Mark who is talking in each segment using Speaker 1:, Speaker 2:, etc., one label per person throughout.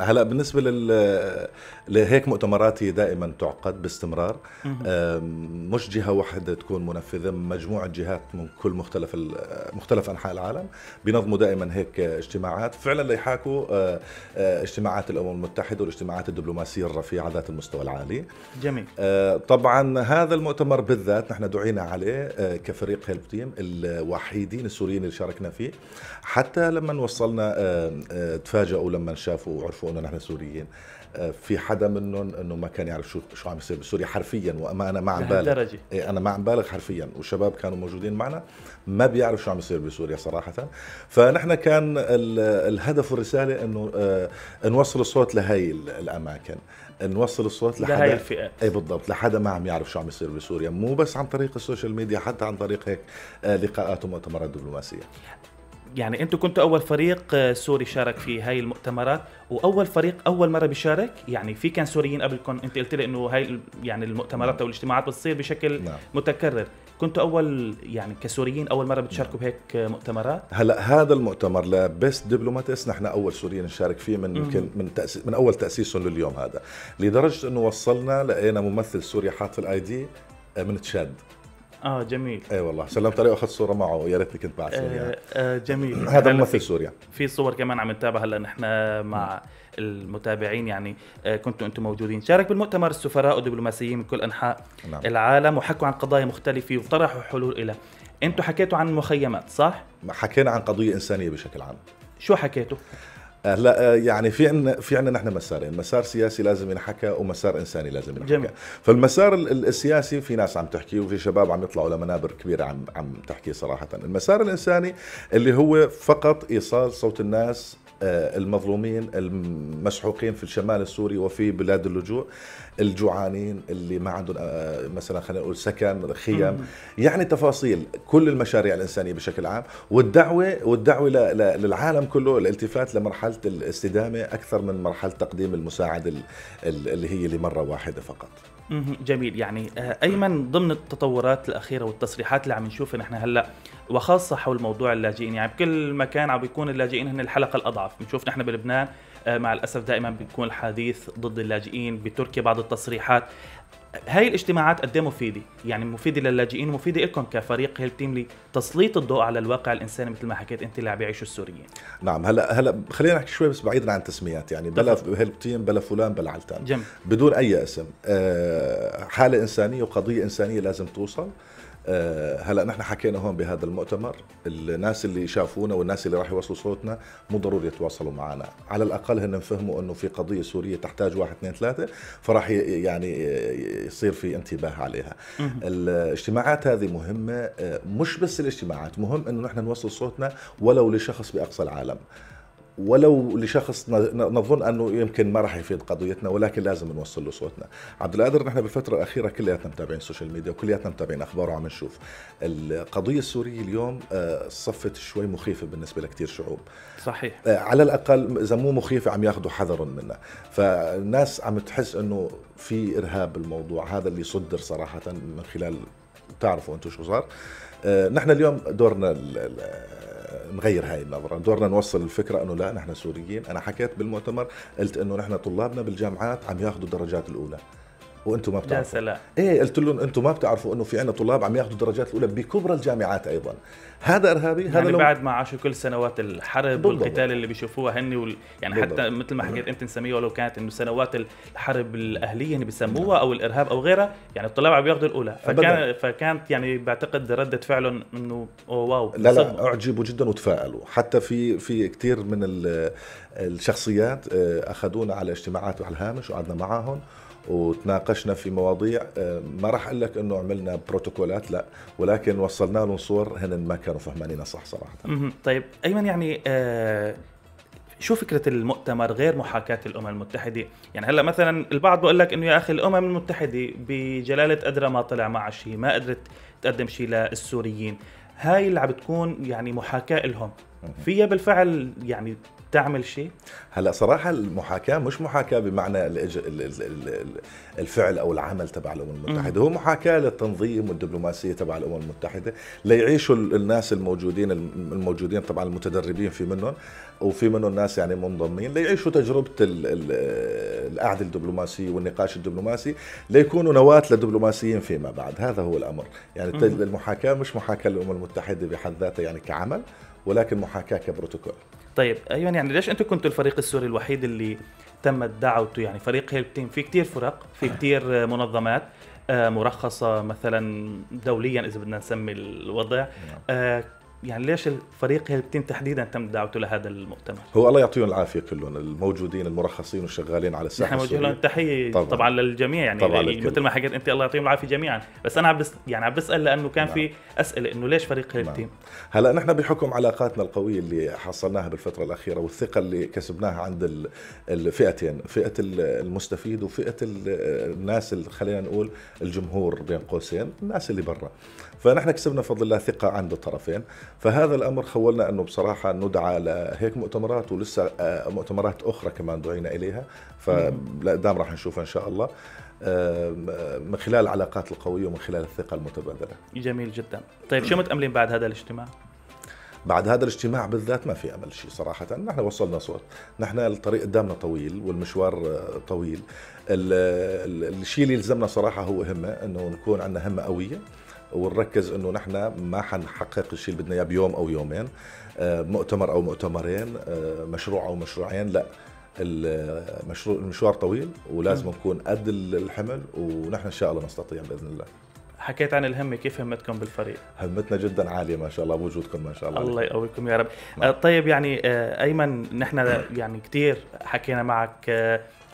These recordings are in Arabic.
Speaker 1: هلا بالنسبه لل لهيك مؤتمرات هي دائما تعقد باستمرار مش جهه واحده تكون منفذه مجموعه جهات من كل مختلف مختلف انحاء العالم بينظموا دائما هيك اجتماعات فعلا ليحاكوا آه، آه، اجتماعات الامم المتحده والاجتماعات الدبلوماسيه الرفيعه ذات المستوى العالي جميل آه، طبعا هذا المؤتمر بالذات نحن دعينا عليه كفريق هيلب تيم الوحيدين السوريين اللي شاركنا فيه حتى لما وصلنا تفاجئوا لما شافوا بيعرفوا انه نحن سوريين آه، في حدا منهم انه ما كان يعرف شو شو عم يصير بسوريا حرفيا وما انا ما عم بالغ إيه انا ما عم بالغ حرفيا والشباب كانوا موجودين معنا ما بيعرف شو عم يصير بسوريا صراحه فنحن كان الهدف والرساله انه آه، نوصل الصوت لهي الاماكن نوصل الصوت لحدا هاي الفئات اي بالضبط لحدا ما عم يعرف شو عم يصير بسوريا مو بس عن طريق السوشيال ميديا حتى عن طريق هيك آه، لقاءات ومؤتمرات دبلوماسيه
Speaker 2: يعني انتم كنتوا اول فريق آه، سوري شارك في هاي المؤتمرات واول فريق اول مره بيشارك يعني في كان سوريين قبلكم انت قلت لي انه هاي يعني المؤتمرات او الاجتماعات بتصير بشكل نعم. متكرر كنتوا اول يعني كسوريين اول مره بتشاركوا نعم. بهيك آه، مؤتمرات
Speaker 1: هلا هذا المؤتمر لبيست دبلوماتس نحن اول سوريين نشارك فيه من يمكن من تأسي من اول تاسيسهم لليوم هذا لدرجه انه وصلنا لقينا ممثل سوري حاط الاي دي آه، من تشاد اه جميل اي والله سلمت عليه واخذت صوره معه يا ريتني كنت بعثت آه,
Speaker 2: آه جميل هذا ممثل سوريا في صور كمان عم نتابع هلا نحن مع المتابعين يعني آه، كنتوا انتم موجودين شارك بالمؤتمر السفراء ودبلوماسيين من كل انحاء نعم. العالم وحكوا عن قضايا مختلفه وطرحوا حلول لها انتم حكيتوا عن المخيمات صح
Speaker 1: حكينا عن قضيه انسانيه بشكل عام شو حكيتوا هلا آه، آه، يعني في عندنا في عندنا نحن مسارين، مسار سياسي لازم ينحكى ومسار انساني لازم ينحكى. جميل. فالمسار السياسي في ناس عم تحكي وفي شباب عم يطلعوا لمنابر كبيره عم عم تحكي صراحه، المسار الانساني اللي هو فقط ايصال صوت الناس آه، المظلومين المسحوقين في الشمال السوري وفي بلاد اللجوء الجوعانين اللي ما عندهم آه، مثلا خلينا نقول سكن خيام يعني تفاصيل كل المشاريع الانسانيه بشكل عام والدعوه والدعوه للعالم كله الالتفات لمرحله الاستدامه اكثر من مرحله تقديم المساعده اللي هي لمره واحده فقط
Speaker 2: جميل يعني آه، ايمن ضمن التطورات الاخيره والتصريحات اللي عم نشوفها نحن هلا وخاصه حول موضوع اللاجئين يعني بكل مكان عم بيكون اللاجئين هن الحلقه الاضعف بنشوف نحن بلبنان آه، مع الأسف دائما بيكون الحديث ضد اللاجئين بتركيا بعض التصريحات هاي الاجتماعات قد إيه مفيدة يعني مفيدة للاجئين ومفيدة لكم كفريق هيل تيم لتسليط الضوء على الواقع الإنساني مثل ما حكيت أنت اللي عم بيعيشوا السوريين
Speaker 1: نعم هلا هلا خلينا نحكي شوي بس بعيدا عن التسميات يعني بلا هيل تيم بلا فلان بلا علتان جميل. بدون أي اسم آه، حالة إنسانية وقضية إنسانية لازم توصل آه، هلا نحن حكينا هون بهذا المؤتمر الناس اللي شافونا والناس اللي راح يوصلوا صوتنا مو ضروري يتواصلوا معنا على الاقل هن فهموا انه في قضيه سوريه تحتاج واحد اثنين ثلاثه فراح يعني يصير في انتباه عليها الاجتماعات هذه مهمه آه، مش بس الاجتماعات مهم انه نحن نوصل صوتنا ولو لشخص باقصى العالم ولو لشخص نظن انه يمكن ما راح يفيد قضيتنا ولكن لازم نوصل له صوتنا. عبد القادر نحن بالفتره الاخيره كلياتنا متابعين السوشيال ميديا وكلياتنا متابعين اخبار وعم نشوف القضيه السوريه اليوم آه، صفت شوي مخيفه بالنسبه لكثير شعوب. صحيح آه، على الاقل اذا مو مخيفه عم ياخذوا حذر منها، فالناس عم تحس انه في ارهاب بالموضوع هذا اللي صدر صراحه من خلال تعرفوا انتم شو صار. آه، نحن اليوم دورنا نغير هاي النظره دورنا نوصل الفكره انه لا نحن سوريين انا حكيت بالمؤتمر قلت انه نحن طلابنا بالجامعات عم ياخذوا الدرجات الاولى وانتم ما بتعرفوا يا سلام. ايه قلت لهم انتم ما بتعرفوا انه في عندنا طلاب عم ياخذوا الدرجات الاولى بكبرى الجامعات ايضا هذا ارهابي هذا يعني لو... بعد
Speaker 2: ما عاشوا كل سنوات الحرب بالضبط. والقتال اللي بيشوفوها هن وال... يعني بالضبط. حتى مثل ما حكيت انت نسميها ولو كانت انه سنوات الحرب الاهليه اللي يعني بسموها او الارهاب او غيرها يعني الطلاب عم ياخذوا الاولى فكان بدأ. فكانت يعني بعتقد رده فعلهم انه واو لا لا
Speaker 1: اعجبوا جدا وتفائلوا حتى في في كثير من الشخصيات آه، اخذونا على اجتماعات وعلى الهامش وقعدنا معاهم وتناقشنا في مواضيع آه، ما راح اقول لك انه عملنا بروتوكولات لا ولكن وصلنا لهم صور هن ما كانوا فهمانينها صح صراحه
Speaker 2: طيب ايمن يعني آه، شو فكرة المؤتمر غير محاكاة الأمم المتحدة؟ يعني هلا مثلا البعض بيقول لك إنه يا أخي الأمم المتحدة بجلالة ادرى ما طلع معها شيء، ما قدرت تقدم شيء للسوريين، هاي اللي عم بتكون يعني محاكاة لهم،
Speaker 1: فيها بالفعل يعني تعمل شيء؟ هلا صراحه المحاكاه مش محاكاه بمعنى الفعل او العمل تبع الامم المتحده، هو محاكاه للتنظيم والدبلوماسيه تبع الامم المتحده ليعيشوا الناس الموجودين الموجودين طبعا المتدربين في منهم وفي منه الناس يعني منضمين ليعيشوا تجربه القعده الدبلوماسيه والنقاش الدبلوماسي ليكونوا نواه لدبلوماسيين فيما بعد هذا هو الامر يعني المحاكاه مش محاكاه للامم المتحده بحد ذاتها يعني كعمل ولكن محاكاه كبروتوكول
Speaker 2: طيب أيوة يعني ليش انتم كنتوا الفريق السوري الوحيد اللي تمت دعوته يعني فريق هيلب تيم في كتير فرق في كتير منظمات آه، مرخصة مثلا دوليا إذا بدنا نسمي الوضع نعم. آه، يعني ليش الفريق هالتين تحديدا تم دعوته لهذا المؤتمر؟
Speaker 1: هو الله يعطيهم العافيه كلهم الموجودين المرخصين والشغالين على الساحه نحن بنوجه لهم
Speaker 2: تحيه طبعا, طبعا للجميع يعني طبعا للكل. مثل ما حكيت انت الله يعطيهم العافيه جميعا بس انا عم بس يعني عم بسال لانه كان نعم. في اسئله انه ليش فريق هالتين؟ نعم.
Speaker 1: هلا نحن بحكم علاقاتنا القويه اللي حصلناها بالفتره الاخيره والثقه اللي كسبناها عند الفئتين فئه المستفيد وفئه الناس اللي خلينا نقول الجمهور بين قوسين الناس اللي برا فنحن كسبنا فضل الله ثقه عند الطرفين فهذا الامر خولنا انه بصراحه ندعى لهيك مؤتمرات ولسه آه، مؤتمرات اخرى كمان دعينا اليها فلقدام راح نشوفها ان شاء الله آه، من خلال العلاقات القويه ومن خلال الثقه المتبادله
Speaker 2: جميل جدا طيب شو متاملين بعد هذا الاجتماع
Speaker 1: بعد هذا الاجتماع بالذات ما في امل شيء صراحه نحن وصلنا صوت نحن الطريق قدامنا طويل والمشوار آه، طويل الشيء اللي يلزمنا صراحه هو همه انه نكون عندنا همه قويه ونركز انه نحن ما حنحقق الشيء اللي بدنا اياه بيوم او يومين آه، مؤتمر او مؤتمرين آه، مشروع او مشروعين لا المشروع آه، المشوار طويل ولازم نكون قد الحمل ونحن ان شاء الله نستطيع باذن الله
Speaker 2: حكيت عن الهمه كيف همتكم بالفريق
Speaker 1: همتنا جدا عاليه ما شاء الله بوجودكم ما شاء الله الله
Speaker 2: يقويكم يا رب ما. نعم. طيب يعني ايمن نحن يعني كثير حكينا معك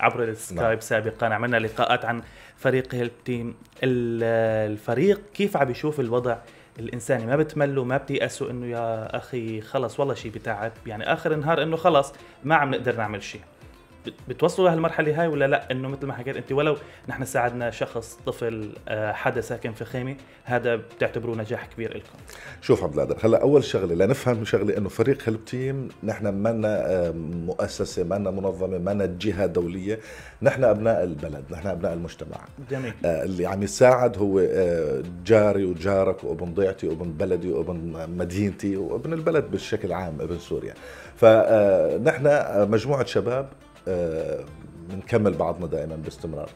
Speaker 2: عبر السكايب نعم. سابقا عملنا لقاءات عن فريق هيلب تيم الفريق كيف عم يشوف الوضع الانساني ما بتملوا ما بتيأسوا انه يا اخي خلص والله شيء بتعب يعني اخر النهار انه خلص ما عم نقدر نعمل شيء بتوصلوا لهالمرحله هاي ولا لا انه مثل ما حكيت انت ولو نحن ساعدنا شخص طفل آه، حدا ساكن في خيمه هذا بتعتبروه نجاح كبير لكم
Speaker 1: شوف عبد القادر هلا اول شغله لنفهم شغله انه فريق هيلب تيم نحن منا مؤسسه منا منظمه منا جهه دوليه نحن ابناء البلد نحن ابناء المجتمع جميل آه، اللي عم يساعد هو آه، جاري وجارك وابن ضيعتي وابن بلدي وابن مدينتي وابن البلد بالشكل عام ابن سوريا فنحن مجموعه شباب بنكمل آه، بعضنا دائما باستمرار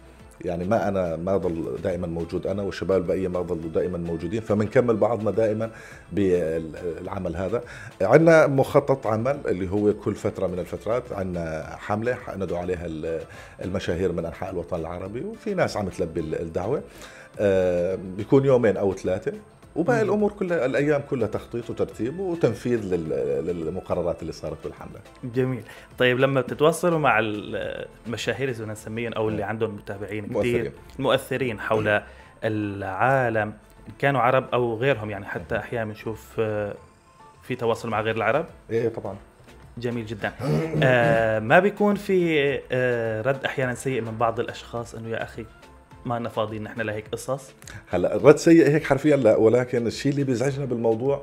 Speaker 1: يعني ما انا ما ضل دائما موجود انا والشباب البقيه ما ضلوا دائما موجودين فبنكمل بعضنا دائما بالعمل هذا عندنا مخطط عمل اللي هو كل فتره من الفترات عندنا حمله ندعو عليها المشاهير من انحاء الوطن العربي وفي ناس عم تلبي الدعوه آه، بيكون يومين او ثلاثه وباقي الامور كلها الايام كلها تخطيط وترتيب وتنفيذ للمقررات اللي صارت بالحمله.
Speaker 2: جميل، طيب لما بتتواصلوا مع المشاهير اذا نسميهم او اللي عندهم متابعين كثير مؤثرين حول العالم كانوا عرب او غيرهم يعني حتى احيانا بنشوف آه، في تواصل مع غير العرب؟ ايه, إيه، طبعا جميل جدا آه ما بيكون في آه رد احيانا سيء من بعض الاشخاص انه يا اخي ما لنا فاضيين نحن لهيك قصص
Speaker 1: هلا الرد سيء هيك حرفيا لا ولكن الشيء اللي بيزعجنا بالموضوع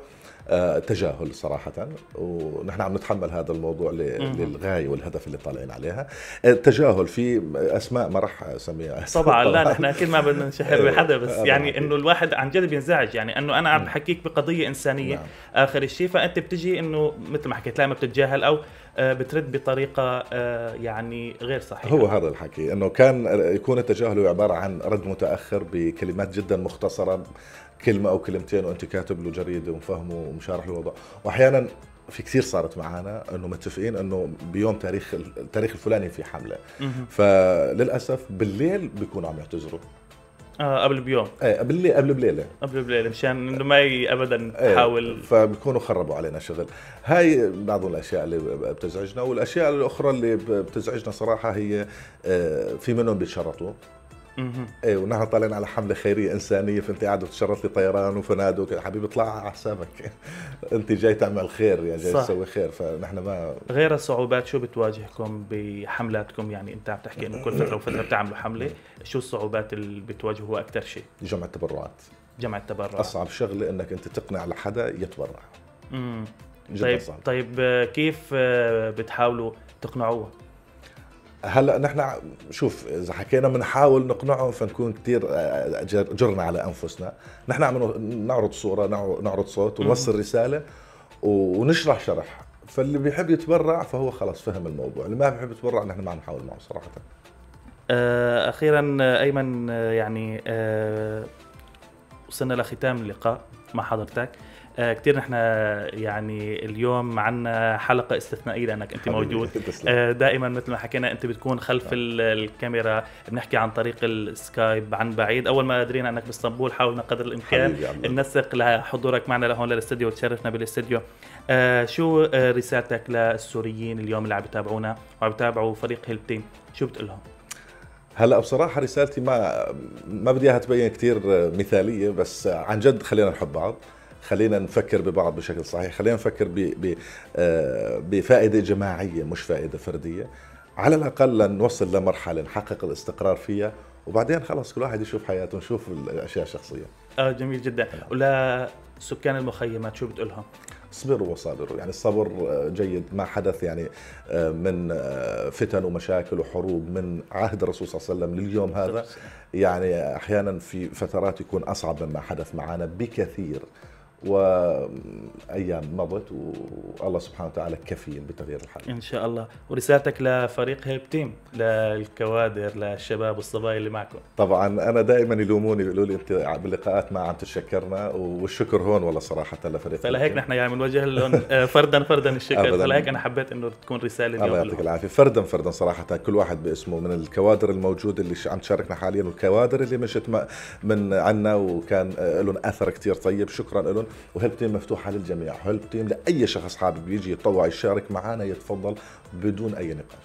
Speaker 1: آه، تجاهل صراحة ونحن عم نتحمل هذا الموضوع للغاية والهدف اللي طالعين عليها التجاهل آه، في أسماء ما راح أسميها طبعا, لا نحن أكيد ما بدنا نشهر بحدا بس آه، يعني
Speaker 2: إنه الواحد عن جد بينزعج يعني إنه أنا عم بحكيك بقضية إنسانية نعم. آخر الشيء فأنت بتجي إنه مثل ما حكيت لا ما بتتجاهل أو آه، بترد بطريقه آه، يعني غير صحيحه هو
Speaker 1: هذا الحكي انه كان يكون التجاهل عباره عن رد متاخر بكلمات جدا مختصره كلمه او كلمتين وانت كاتب له جريده ومفهمه ومشارح الوضع واحيانا في كثير صارت معنا انه متفقين انه بيوم تاريخ التاريخ الفلاني في حمله فللاسف بالليل بيكونوا عم يعتذروا
Speaker 2: آه قبل بيوم ايه قبل قبل بليله قبل بليله مشان انه ما ابدا إيه، تحاول ايه
Speaker 1: فبكونوا خربوا علينا شغل هاي بعض الاشياء اللي بتزعجنا والاشياء الاخرى اللي بتزعجنا صراحه هي آه، في منهم بيتشرطوا اي ونحن طالعين على حمله خيريه انسانيه فانت قاعده وتشرط لي طيران وفنادق يا حبيبي اطلع على حسابك انت جاي تعمل خير يا جاي تسوي خير فنحن ما
Speaker 2: غير الصعوبات شو بتواجهكم بحملاتكم يعني انت عم تحكي انه كل فتره وفتره بتعملوا حمله شو الصعوبات اللي بتواجهوها اكثر شيء؟
Speaker 1: جمع التبرعات جمع التبرعات اصعب شغله انك انت تقنع لحدا يتبرع امم طيب
Speaker 2: صعب. طيب كيف بتحاولوا تقنعوه؟
Speaker 1: هلا نحن شوف اذا حكينا بنحاول نقنعهم فنكون كثير آه، جرنا على انفسنا نحن عم نعرض صوره نعرض صوت ونوصل رساله ونشرح شرح فاللي بيحب يتبرع فهو خلاص فهم الموضوع اللي ما بيحب يتبرع نحن ما عم نحاول معه صراحه
Speaker 2: آه، اخيرا آه، ايمن يعني وصلنا لختام اللقاء مع حضرتك آه، كثير نحن يعني اليوم عنا حلقه استثنائيه لانك انت موجود آه، دائما مثل ما حكينا انت بتكون خلف نعم. الكاميرا بنحكي عن طريق السكايب عن بعيد اول ما قادرين انك باسطنبول حاولنا قدر الامكان ننسق لحضورك معنا لهون للاستديو وتشرفنا بالاستديو آه، شو رسالتك للسوريين اليوم اللي عم يتابعونا وعم يتابعوا فريق هيلبتين شو بتقول لهم
Speaker 1: هلا بصراحة رسالتي ما ما بدي اياها تبين كثير مثالية بس عن جد خلينا نحب بعض، خلينا نفكر ببعض بشكل صحيح خلينا نفكر ب آه، بفائدة جماعية مش فائدة فردية على الأقل لنوصل لمرحلة نحقق الاستقرار فيها وبعدين خلاص كل واحد يشوف حياته ونشوف الأشياء الشخصية
Speaker 2: آه جميل جدا نعم. ولا سكان المخيمات شو بتقول لهم؟
Speaker 1: اصبروا وصابروا يعني الصبر آه، جيد ما حدث يعني آه، من فتن ومشاكل وحروب من عهد الرسول صلى الله عليه وسلم لليوم هذا يعني احيانا في فترات يكون اصعب مما حدث معنا بكثير وايام مضت والله سبحانه وتعالى كفي بتغيير
Speaker 2: الحال. ان شاء الله، ورسالتك لفريق هيلب تيم للكوادر للشباب والصبايا اللي معكم.
Speaker 1: طبعا انا دائما يلوموني يقولوا لي انت باللقاءات ما عم تشكرنا والشكر هون والله صراحه لفريق فلهيك نحن
Speaker 2: يعني بنوجه لهم آه، فردا فردا الشكر فلهيك انا حبيت انه تكون رساله اليوم الله يعطيك
Speaker 1: العافيه، فردا فردا صراحه كل واحد باسمه من الكوادر الموجوده اللي عم تشاركنا حاليا والكوادر اللي مشت من عنا وكان آه، لهم اثر كثير طيب شكرا لهم وهيلب تيم مفتوحه للجميع هيلب تيم لاي شخص حابب يجي يتطوع يشارك معنا يتفضل بدون اي نقاش